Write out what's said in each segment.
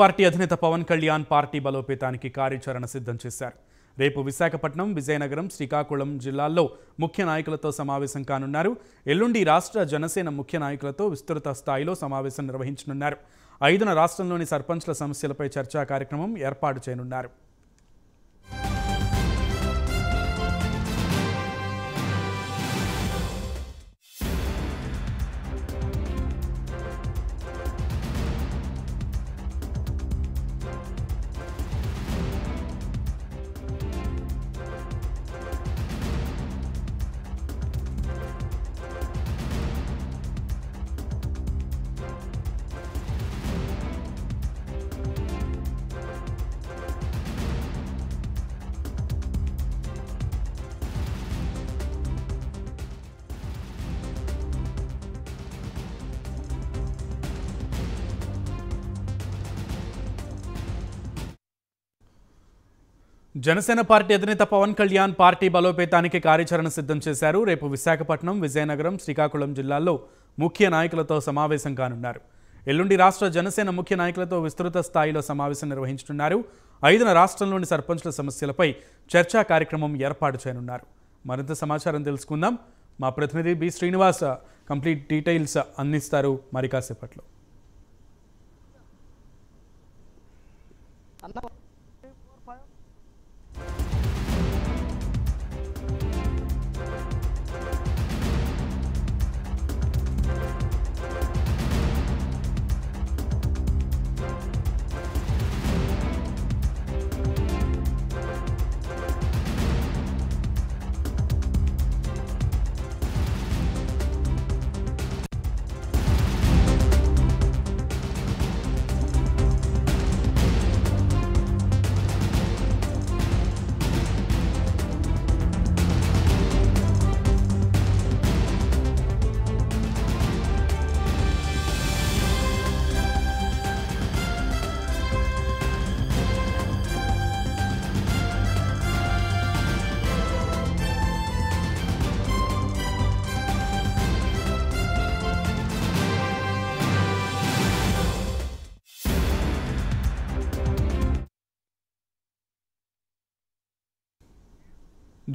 party అధినేత Pawan Kalyan party బలోపేతానికి కార్యాచరణ సిద్ధం చేశారు రేపు విశాఖపట్నం విజయనగరం శ్రీకాకుళం జిల్లాల్లో ముఖ్య నాయకులతో సమావేశం కానున్నారు ఎల్లుండి రాష్ట్ర జనసేన ముఖ్య నాయకులతో విస్తృత స్థాయిలో సమావేశం నిర్వహించనున్నారు ఐదున రాష్ట్రంలోని సర్పంచ్ల సమస్యలపై చర్చా కార్యక్రమం ఏర్పాటు చేయనున్నారు జనసేన పార్టీ అధినేత పవన్ కళ్యాణ్ పార్టీ బలోపేతానికి కార్యాచరణ సిద్ధం చేశారు రేపు విశాఖపట్నం విజయనగరం శ్రీకాకుళం జిల్లాల్లో ముఖ్య నాయకులతో సమావేశం కానున్నారు ఎల్లుండి రాష్ట్ర జనసేన ముఖ్య నాయకులతో విస్తృత స్థాయిలో సమావేశం నిర్వహించనున్నారు ఐదున రాష్ట్రంలోని సర్పంచ్ల సమస్యలపై చర్చా కార్యక్రమం ఏర్పాటు చేయనున్నారు మరింత సమాచారం తెలుసుకుందాం మా ప్రతినిధి బి శ్రీనివాస్ కంప్లీట్ డీటెయిల్స్ అందిస్తారు మరి కాసేపట్లో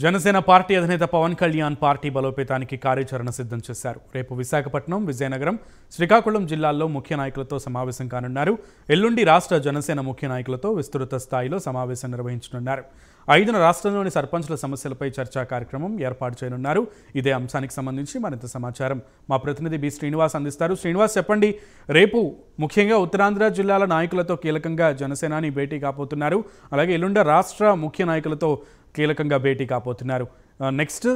జనసేన పార్టీ అధినేత పవన్ కళ్యాణ్ పార్టీ బలోపేతానికి కార్యాచరణ సిద్ధం చేశారు రేపు విశాఖపట్నం విజయనగరం శ్రీకాకుళం జిల్లాల్లో ముఖ్య నాయకులతో సమావేశం కానున్నారు ఎల్లుండి రాష్ట్ర జనసేన ముఖ్య నాయకులతో విస్తృత స్థాయిలో సమావేశం నిర్వహించనున్నారు ఐదున రాష్ట్రంలోని సర్పంచుల సమస్యలపై చర్చా కార్యక్రమం ఏర్పాటు చేయనున్నారు ఇదే అంశానికి సంబంధించి మరింత సమాచారం మా ప్రతినిధి బి శ్రీనివాస్ అందిస్తారు శ్రీనివాస్ చెప్పండి రేపు ముఖ్యంగా ఉత్తరాంధ్ర జిల్లాల నాయకులతో కీలకంగా జనసేనాని భేటీ కాపోతున్నారు అలాగే ఎల్లుండ రాష్ట్ర ముఖ్య నాయకులతో కీలకంగా భేటీ కాపోతున్నారు నెక్స్ట్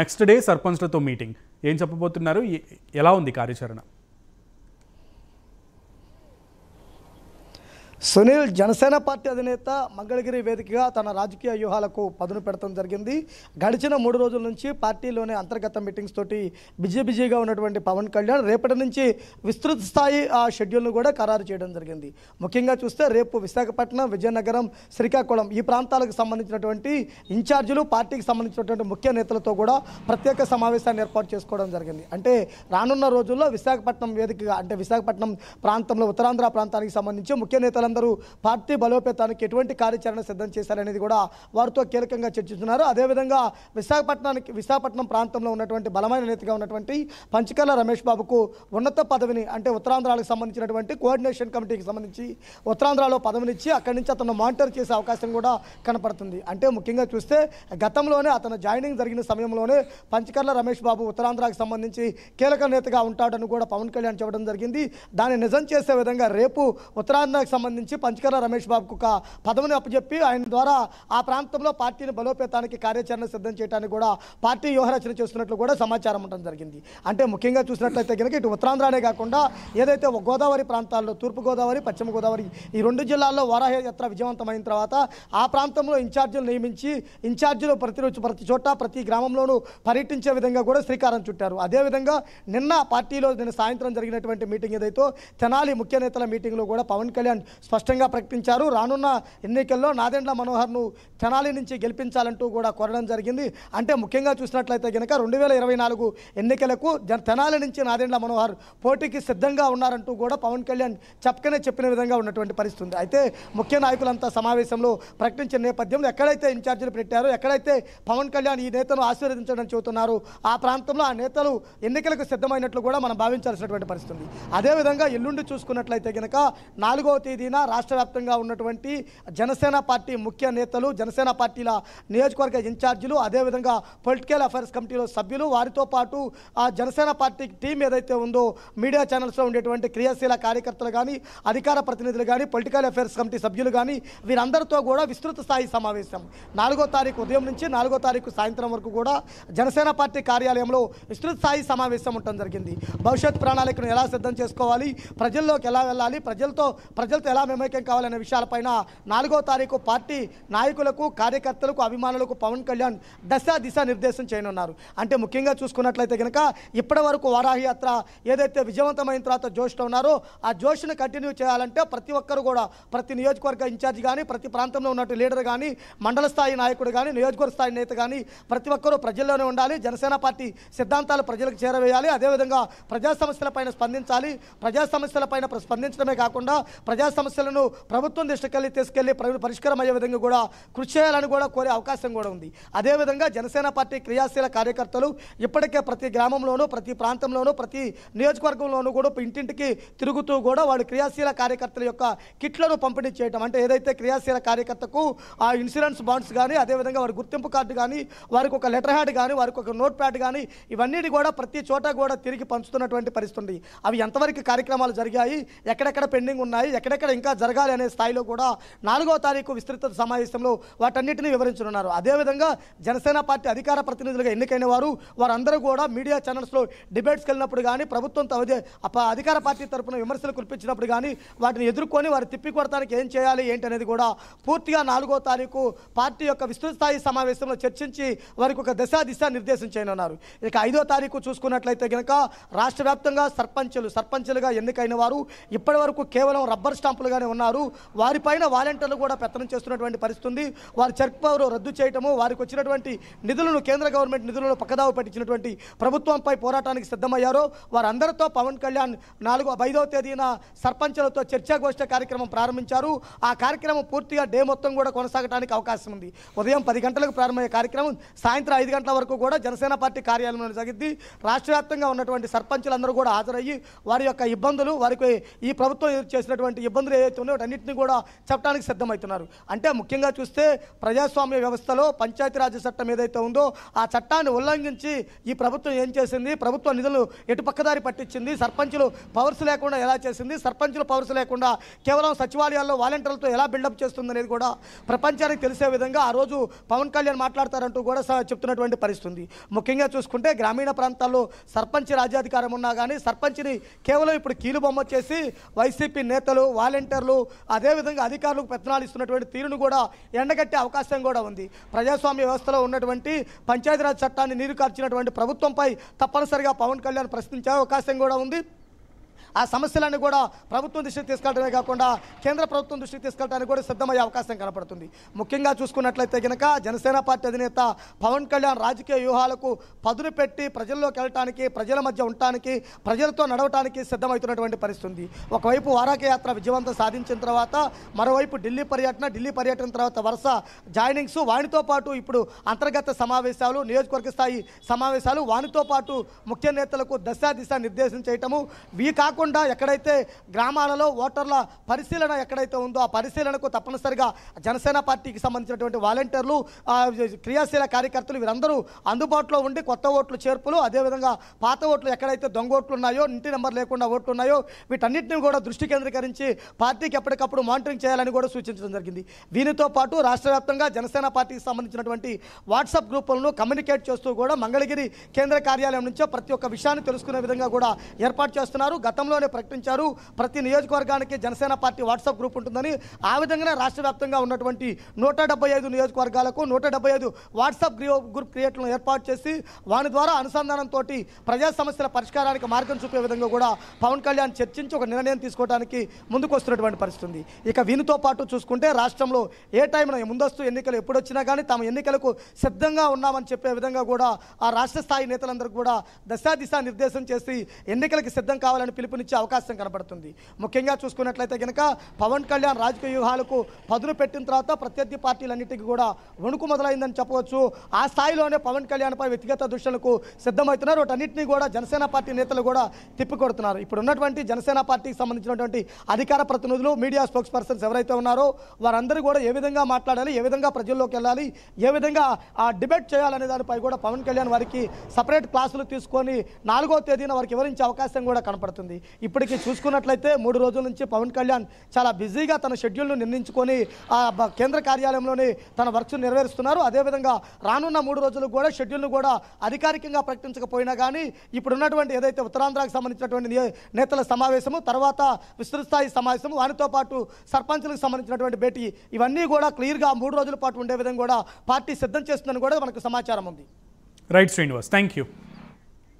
నెక్స్ట్ డే సర్పంచ్లతో మీటింగ్ ఏం చెప్పబోతున్నారు ఎలా ఉంది కార్యాచరణ సునీల్ జనసేన పార్టీ అధినేత మంగళగిరి వేదికగా తన రాజకీయ వ్యూహాలకు పదును పెడతం జరిగింది గడిచిన మూడు రోజుల నుంచి పార్టీలోనే అంతర్గత మీటింగ్స్ తోటి బిజీ బిజీగా ఉన్నటువంటి పవన్ కళ్యాణ్ రేపటి నుంచి విస్తృత స్థాయి ఆ షెడ్యూల్ను కూడా ఖరారు చేయడం జరిగింది ముఖ్యంగా చూస్తే రేపు విశాఖపట్నం విజయనగరం శ్రీకాకుళం ఈ ప్రాంతాలకు సంబంధించినటువంటి ఇన్ఛార్జీలు పార్టీకి సంబంధించినటువంటి ముఖ్య నేతలతో కూడా ప్రత్యేక సమావేశాన్ని ఏర్పాటు చేసుకోవడం జరిగింది అంటే రానున్న రోజుల్లో విశాఖపట్నం వేదికగా అంటే విశాఖపట్నం ప్రాంతంలో ఉత్తరాంధ్ర ప్రాంతానికి సంబంధించి ముఖ్య నేతల వీరందరూ పార్టీ బలోపేతానికి ఎటువంటి కార్యాచరణ సిద్ధం చేశారనేది కూడా వారితో కీలకంగా చర్చిస్తున్నారు అదేవిధంగా విశాఖపట్నానికి విశాఖపట్నం ప్రాంతంలో ఉన్నటువంటి బలమైన నేతగా ఉన్నటువంటి పంచకర్ల రమేష్ బాబుకు ఉన్నత పదవిని అంటే ఉత్తరాంధ్రాలకు సంబంధించినటువంటి కోఆర్డినేషన్ కమిటీకి సంబంధించి ఉత్తరాంధ్రలో పదవినిచ్చి అక్కడి నుంచి అతను మానిటర్ చేసే అవకాశం కూడా కనపడుతుంది అంటే ముఖ్యంగా చూస్తే గతంలోనే అతను జాయినింగ్ జరిగిన సమయంలోనే పంచకర్ల రమేష్ బాబు ఉత్తరాంధ్రాకి సంబంధించి కీలక నేతగా ఉంటాడని కూడా పవన్ కళ్యాణ్ చెప్పడం జరిగింది దాన్ని నిజం చేసే విధంగా రేపు ఉత్తరాంధ్రకు సంబంధించి సంబంధించి పంచకర రమేష్ బాబుకు ఒక పదవిని అప్పచెప్పి ఆయన ద్వారా ఆ ప్రాంతంలో పార్టీని బలోపేతానికి కార్యాచరణ సిద్ధం చేయడానికి కూడా పార్టీ వ్యూహరచన చేస్తున్నట్లు కూడా సమాచారం ఉండడం జరిగింది అంటే ముఖ్యంగా చూసినట్లయితే కనుక ఇటు ఉత్తరాంధ్రనే కాకుండా ఏదైతే గోదావరి ప్రాంతాల్లో తూర్పుగోదావరి పశ్చిమ గోదావరి ఈ రెండు జిల్లాల్లో వారాహ యాత్ర విజయవంతమైన తర్వాత ఆ ప్రాంతంలో ఇన్ఛార్జీలు నియమించి ఇన్ఛార్జీలు ప్రతిరోజు ప్రతి చోట ప్రతి గ్రామంలోనూ పర్యటించే విధంగా కూడా శ్రీకారం చుట్టారు అదేవిధంగా నిన్న పార్టీలో నిన్న సాయంత్రం జరిగినటువంటి మీటింగ్ ఏదైతే తెనాలి ముఖ్య నేతల మీటింగ్లో కూడా పవన్ కళ్యాణ్ స్పష్టంగా ప్రకటించారు రానున్న ఎన్నికల్లో నాదెండ్ల మనోహర్ను తెనాలి నుంచి గెలిపించాలంటూ కూడా కోరడం జరిగింది అంటే ముఖ్యంగా చూసినట్లయితే కనుక రెండు వేల ఇరవై నాలుగు ఎన్నికలకు తెనాలి నుంచి నాదెండ్ల మనోహర్ పోటీకి సిద్ధంగా ఉన్నారంటూ కూడా పవన్ కళ్యాణ్ చెప్పకనే చెప్పిన విధంగా ఉన్నటువంటి పరిస్థితి అయితే ముఖ్య నాయకులంతా సమావేశంలో ప్రకటించిన నేపథ్యంలో ఎక్కడైతే ఇన్ఛార్జీలు పెట్టారో ఎక్కడైతే పవన్ కళ్యాణ్ ఈ నేతను ఆశీర్వదించడం చెబుతున్నారు ఆ ప్రాంతంలో ఆ నేతలు ఎన్నికలకు సిద్ధమైనట్లు కూడా మనం భావించాల్సినటువంటి పరిస్థితి అదేవిధంగా ఎల్లుండి చూసుకున్నట్లయితే కనుక నాలుగవ తేదీన వ్యాప్తంగా రాష్ట్ర వ్యాప్తంగా ఉన్నటువంటి జనసేన పార్టీ ముఖ్య నేతలు జనసేన పార్టీల నియోజకవర్గ ఇన్ఛార్జీలు అదేవిధంగా పొలిటికల్ అఫైర్స్ కమిటీలో సభ్యులు వారితో పాటు ఆ జనసేన పార్టీ టీం ఏదైతే ఉందో మీడియా ఛానల్స్లో ఉండేటువంటి క్రియాశీల కార్యకర్తలు కానీ అధికార ప్రతినిధులు కానీ పొలిటికల్ అఫైర్స్ కమిటీ సభ్యులు కానీ వీరందరితో కూడా విస్తృత స్థాయి సమావేశం నాలుగో తారీఖు ఉదయం నుంచి నాలుగో తారీఖు సాయంత్రం వరకు కూడా జనసేన పార్టీ కార్యాలయంలో విస్తృత స్థాయి సమావేశం ఉండటం జరిగింది భవిష్యత్ ప్రణాళికను ఎలా సిద్ధం చేసుకోవాలి ప్రజల్లోకి ఎలా వెళ్ళాలి ప్రజలతో ప్రజలతో ఎలా మేమైక్యం కావాలనే విషయాలపైన నాలుగో తారీఖు పార్టీ నాయకులకు కార్యకర్తలకు అభిమానులకు పవన్ కళ్యాణ్ దశ దిశ నిర్దేశం చేయనున్నారు అంటే ముఖ్యంగా చూసుకున్నట్లయితే కనుక ఇప్పటి వరకు వారాహయాత్ర ఏదైతే విజయవంతమైన తర్వాత జోష్లో ఉన్నారో ఆ జోష్ను కంటిన్యూ చేయాలంటే ప్రతి ఒక్కరు కూడా ప్రతి నియోజకవర్గ ఇన్ఛార్జ్ కానీ ప్రతి ప్రాంతంలో ఉన్నట్టు లీడర్ కానీ మండల స్థాయి నాయకుడు కానీ నియోజకవర్గ స్థాయి నేత కానీ ప్రతి ఒక్కరూ ప్రజల్లోనే ఉండాలి జనసేన పార్టీ సిద్ధాంతాలు ప్రజలకు చేరవేయాలి అదేవిధంగా ప్రజా సమస్యలపైన స్పందించాలి ప్రజా సమస్యలపైన స్పందించడమే కాకుండా ప్రజా సమస్య సమస్యలను ప్రభుత్వం దృష్టికెళ్ళి తీసుకెళ్లి పరిష్కారం అయ్యే విధంగా కూడా కృషి చేయాలని కూడా కోరే అవకాశం కూడా ఉంది అదేవిధంగా జనసేన పార్టీ క్రియాశీల కార్యకర్తలు ఇప్పటికే ప్రతి గ్రామంలోనూ ప్రతి ప్రాంతంలోనూ ప్రతి నియోజకవర్గంలోనూ కూడా ఇంటింటికి తిరుగుతూ కూడా వాళ్ళు క్రియాశీల కార్యకర్తల యొక్క కిట్లను పంపిణీ చేయడం అంటే ఏదైతే క్రియాశీల కార్యకర్తకు ఆ ఇన్సూరెన్స్ బాండ్స్ కానీ అదేవిధంగా వారి గుర్తింపు కార్డు కానీ వారికి ఒక లెటర్ హ్యాడ్ కానీ వారికి ఒక నోట్ ప్యాడ్ కానీ ఇవన్నీ కూడా ప్రతి చోట కూడా తిరిగి పంచుతున్నటువంటి పరిస్థితుంది అవి ఎంతవరకు కార్యక్రమాలు జరిగాయి ఎక్కడెక్కడ పెండింగ్ ఉన్నాయి ఎక్కడెక్కడ ఇంకా ఇంకా జరగాలి అనే స్థాయిలో కూడా నాలుగో తారీఖు విస్తృత సమావేశంలో వాటన్నిటిని వివరించనున్నారు అదేవిధంగా జనసేన పార్టీ అధికార ప్రతినిధులుగా ఎన్నికైన వారు వారందరూ కూడా మీడియా ఛానల్స్లో డిబేట్స్కి వెళ్ళినప్పుడు కానీ ప్రభుత్వం అధికార పార్టీ తరఫున విమర్శలు కురిపించినప్పుడు కానీ వాటిని ఎదుర్కొని వారు తిప్పికొడటానికి ఏం చేయాలి ఏంటి అనేది కూడా పూర్తిగా నాలుగో తారీఖు పార్టీ యొక్క విస్తృత స్థాయి సమావేశంలో చర్చించి వారికి ఒక దశ దిశ నిర్దేశం చేయనున్నారు ఇక ఐదో తారీఖు చూసుకున్నట్లయితే కనుక రాష్ట్ర వ్యాప్తంగా సర్పంచులు సర్పంచులుగా ఎన్నికైన వారు ఇప్పటి వరకు కేవలం రబ్బర్ స్టాంపులు నిరుపేదలుగానే ఉన్నారు వారిపైన వాలంటీర్లు కూడా పెత్తనం చేస్తున్నటువంటి పరిస్థితి వారి చెక్ పవర్ రద్దు చేయటము వారికి వచ్చినటువంటి నిధులను కేంద్ర గవర్నమెంట్ నిధులను పక్కదావ పెట్టించినటువంటి ప్రభుత్వంపై పోరాటానికి సిద్ధమయ్యారో వారందరితో పవన్ కళ్యాణ్ నాలుగో ఐదవ తేదీన సర్పంచులతో చర్చాగోష్ఠ కార్యక్రమం ప్రారంభించారు ఆ కార్యక్రమం పూర్తిగా డే మొత్తం కూడా కొనసాగడానికి అవకాశం ఉంది ఉదయం పది గంటలకు ప్రారంభమయ్యే కార్యక్రమం సాయంత్రం ఐదు గంటల వరకు కూడా జనసేన పార్టీ కార్యాలయంలో జరిగింది రాష్ట్ర ఉన్నటువంటి సర్పంచులందరూ కూడా హాజరయ్యి వారి యొక్క ఇబ్బందులు వారికి ఈ ప్రభుత్వం చేసినటువంటి ఇబ్బందులు ఏదైతే ఉన్నాయో అన్నింటినీ కూడా చెప్పడానికి సిద్ధమవుతున్నారు అంటే ముఖ్యంగా చూస్తే ప్రజాస్వామ్య వ్యవస్థలో పంచాయతీరాజ్ చట్టం ఏదైతే ఉందో ఆ చట్టాన్ని ఉల్లంఘించి ఈ ప్రభుత్వం ఏం చేసింది ప్రభుత్వ నిధులు ఎటు పక్కదారి పట్టించింది సర్పంచులు పవర్స్ లేకుండా ఎలా చేసింది సర్పంచులు పవర్స్ లేకుండా కేవలం సచివాలయాల్లో వాలంటీర్లతో ఎలా బిల్డప్ చేస్తుంది అనేది కూడా ప్రపంచానికి తెలిసే విధంగా ఆ రోజు పవన్ కళ్యాణ్ మాట్లాడతారంటూ కూడా చెప్తున్నటువంటి పరిస్థితుంది ముఖ్యంగా చూసుకుంటే గ్రామీణ ప్రాంతాల్లో సర్పంచ్ రాజ్యాధికారం ఉన్నా కానీ సర్పంచ్ని కేవలం ఇప్పుడు కీలుబొమ్మ చేసి వైసీపీ నేతలు వాలంటీర్ సెంటర్లు అదేవిధంగా అధికారులకు పెత్తనాలు ఇస్తున్నటువంటి తీరును కూడా ఎండగట్టే అవకాశం కూడా ఉంది ప్రజాస్వామ్య వ్యవస్థలో ఉన్నటువంటి పంచాయతీరాజ్ చట్టాన్ని నీరు కార్చినటువంటి ప్రభుత్వంపై తప్పనిసరిగా పవన్ కళ్యాణ్ ప్రశ్నించే అవకాశం కూడా ఉంది ఆ సమస్యలన్నీ కూడా ప్రభుత్వం దృష్టికి తీసుకెళ్ళడమే కాకుండా కేంద్ర ప్రభుత్వం దృష్టికి తీసుకెళ్ళడానికి కూడా సిద్ధమయ్యే అవకాశం కనపడుతుంది ముఖ్యంగా చూసుకున్నట్లయితే కనుక జనసేన పార్టీ అధినేత పవన్ కళ్యాణ్ రాజకీయ వ్యూహాలకు పదును పెట్టి ప్రజల్లోకి వెళ్ళటానికి ప్రజల మధ్య ఉండటానికి ప్రజలతో నడవటానికి సిద్ధమవుతున్నటువంటి పరిస్థితి ఒకవైపు వారాక యాత్ర విజయవంతం సాధించిన తర్వాత మరోవైపు ఢిల్లీ పర్యటన ఢిల్లీ పర్యటన తర్వాత వరుస జాయినింగ్స్ వానితో పాటు ఇప్పుడు అంతర్గత సమావేశాలు నియోజకవర్గ స్థాయి సమావేశాలు వానితో పాటు ముఖ్య నేతలకు దశా దిశ నిర్దేశం చేయటము వీ కాకుండా కాకుండా ఎక్కడైతే గ్రామాలలో ఓటర్ల పరిశీలన ఎక్కడైతే ఉందో ఆ పరిశీలనకు తప్పనిసరిగా జనసేన పార్టీకి సంబంధించినటువంటి వాలంటీర్లు క్రియాశీల కార్యకర్తలు వీరందరూ అందుబాటులో ఉండి కొత్త ఓట్లు చేర్పులు అదేవిధంగా పాత ఓట్లు ఎక్కడైతే దొంగ ఓట్లు ఉన్నాయో ఇంటి నెంబర్ లేకుండా ఓట్లు ఉన్నాయో వీటన్నిటిని కూడా దృష్టి కేంద్రీకరించి పార్టీకి ఎప్పటికప్పుడు మానిటరింగ్ చేయాలని కూడా సూచించడం జరిగింది దీనితో పాటు రాష్ట్ర వ్యాప్తంగా జనసేన పార్టీకి సంబంధించినటువంటి వాట్సాప్ గ్రూపులను కమ్యూనికేట్ చేస్తూ కూడా మంగళగిరి కేంద్ర కార్యాలయం నుంచో ప్రతి ఒక్క విషయాన్ని తెలుసుకునే విధంగా కూడా ఏర్పాటు చేస్తున్నారు గతంలో గతంలోనే ప్రకటించారు ప్రతి నియోజకవర్గానికి జనసేన పార్టీ వాట్సాప్ గ్రూప్ ఉంటుందని ఆ విధంగానే రాష్ట్ర వ్యాప్తంగా ఉన్నటువంటి నూట డెబ్బై ఐదు నియోజకవర్గాలకు నూట డెబ్బై ఐదు వాట్సాప్ గ్రూప్ క్రియేట్లను ఏర్పాటు చేసి వాని ద్వారా అనుసంధానంతో ప్రజా సమస్యల పరిష్కారానికి మార్గం చూపే విధంగా కూడా పవన్ కళ్యాణ్ చర్చించి ఒక నిర్ణయం తీసుకోవడానికి ముందుకు వస్తున్నటువంటి పరిస్థితి ఇక వీనితో పాటు చూసుకుంటే రాష్ట్రంలో ఏ టైం ముందస్తు ఎన్నికలు ఎప్పుడొచ్చినా కానీ తాము ఎన్నికలకు సిద్ధంగా ఉన్నామని చెప్పే విధంగా కూడా ఆ రాష్ట్ర స్థాయి నేతలందరూ కూడా దశా దిశా నిర్దేశం చేసి ఎన్నికలకు సిద్ధం కావాలని పిలుపు పిలుపునిచ్చే అవకాశం కనబడుతుంది ముఖ్యంగా చూసుకున్నట్లయితే కనుక పవన్ కళ్యాణ్ రాజకీయ వ్యూహాలకు పదును పెట్టిన తర్వాత ప్రత్యర్థి పార్టీలన్నిటికీ కూడా వణుకు మొదలైందని చెప్పవచ్చు ఆ స్థాయిలోనే పవన్ కళ్యాణ్పై వ్యక్తిగత దృష్టిలకు సిద్ధమవుతున్నారు వాటన్నింటినీ కూడా జనసేన పార్టీ నేతలు కూడా తిప్పికొడుతున్నారు ఇప్పుడు ఉన్నటువంటి జనసేన పార్టీకి సంబంధించినటువంటి అధికార ప్రతినిధులు మీడియా స్పోక్స్ పర్సన్స్ ఎవరైతే ఉన్నారో వారందరూ కూడా ఏ విధంగా మాట్లాడాలి ఏ విధంగా ప్రజల్లోకి వెళ్ళాలి ఏ విధంగా ఆ డిబేట్ చేయాలనే దానిపై కూడా పవన్ కళ్యాణ్ వారికి సపరేట్ క్లాసులు తీసుకొని నాలుగో తేదీన వారికి వివరించే అవకాశం కూడా కనపడుతుంది ఇప్పటికీ చూసుకున్నట్లయితే మూడు రోజుల నుంచి పవన్ కళ్యాణ్ చాలా బిజీగా తన షెడ్యూల్ను నిర్ణయించుకొని ఆ కేంద్ర కార్యాలయంలోని తన వర్క్స్ నెరవేరుస్తున్నారు అదేవిధంగా రానున్న మూడు రోజులు కూడా షెడ్యూల్ను కూడా అధికారికంగా ప్రకటించకపోయినా కానీ ఇప్పుడున్నటువంటి ఏదైతే ఉత్తరాంధ్రకు సంబంధించినటువంటి నేతల సమావేశము తర్వాత విస్తృతస్థాయి సమావేశము వాటితో పాటు సర్పంచులకు సంబంధించినటువంటి భేటీ ఇవన్నీ కూడా క్లియర్గా మూడు రోజుల పాటు ఉండే విధంగా కూడా పార్టీ సిద్ధం చేస్తుందని కూడా మనకు సమాచారం ఉంది రైట్ శ్రీనివాస్ థ్యాంక్ యూ